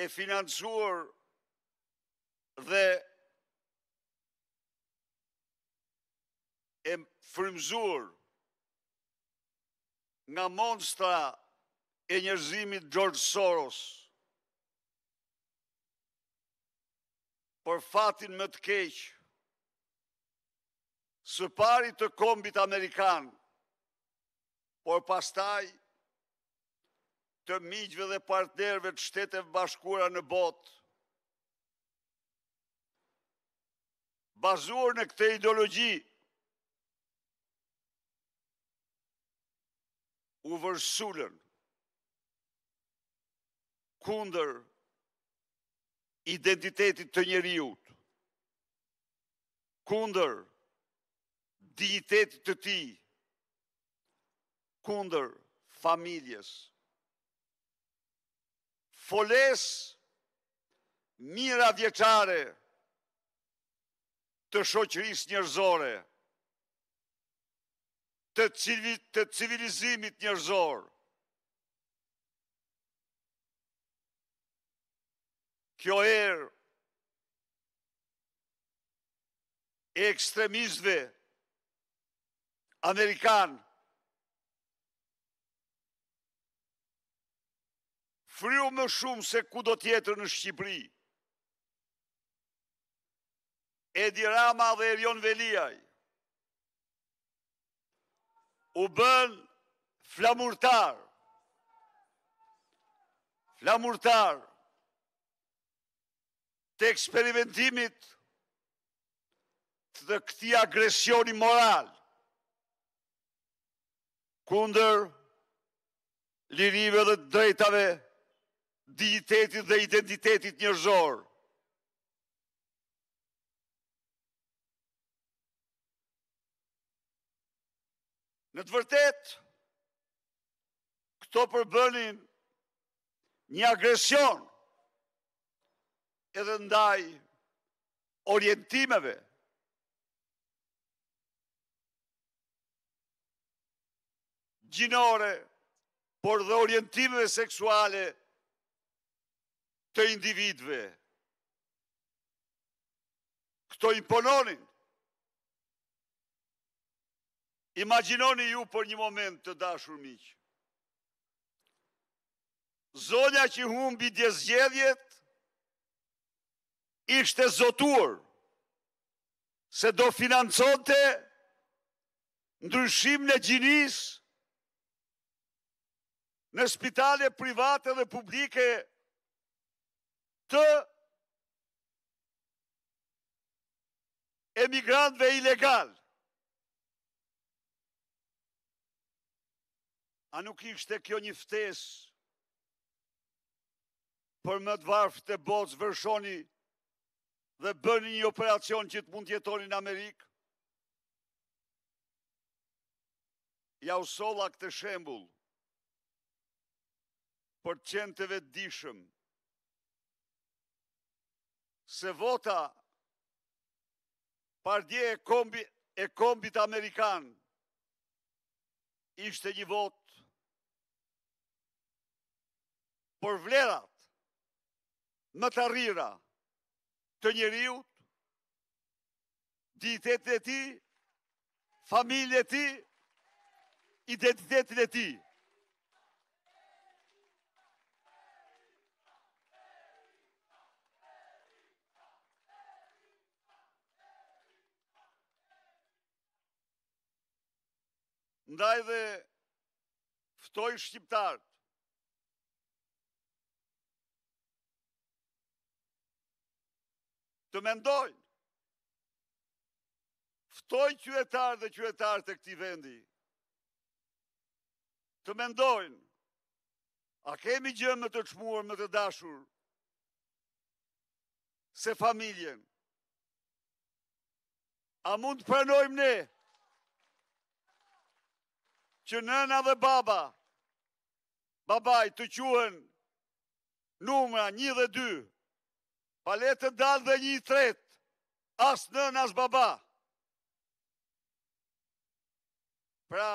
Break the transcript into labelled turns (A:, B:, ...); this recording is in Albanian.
A: e financuar dhe e frimzuar nga monstra e njërzimit George Soros për fatin më të keqë së pari të kombit Amerikanë, por pastaj të miqve dhe partnerve të shtete bashkura në botë, bazuar në këte ideologi, u vërsullën kunder identitetit të njëriut, kunder dignitetit të ti, kunder familjes, foles mira vjeqare të shoqëris njërzore, të civilizimit njërzor. Kjo erë e ekstremizve Amerikanë, friu më shumë se ku do tjetër në Shqipëri, Edi Rama dhe Erion Veliaj, u bën flamurtar, flamurtar, të eksperimentimit të këti agresioni moral, kunder lirive dhe drejtave dignitetit dhe identitetit njërzor. Në të vërtet, këto përbënin një agresion edhe ndaj orientimeve gjinore, por dhe orientimeve seksuale të individve. Këto impononin. Imaginoni ju për një moment të dashur miqë. Zonja që humbi djezgjedhjet ishte zotuar se do financonte ndryshim në gjinis në spitale private dhe publike të emigrantëve ilegal. A nuk ishte kjo një ftes për më të varfë të bocë vërshoni dhe bëni një operacion që të mund tjetoni në Amerikë? Ja usolla këtë shembul për të qenteve dishëm se vota pardje e, kombi, e kombit Amerikan ishte një vot për vlerat më të rrira të njeriut, ditet e ti, familje e ti. Identitetin e ti. ndaj dhe ftoj shqiptarët. Të mendojnë, ftoj qyetarë dhe qyetarët e këti vendi, të mendojnë, a kemi gjë më të çmuar, më të dashur, se familjen, a mund të pranojmë ne, që nëna dhe baba, babaj të quen numra një dhe dy, paletë dalë dhe një tret, asë nëna asë baba. Pra,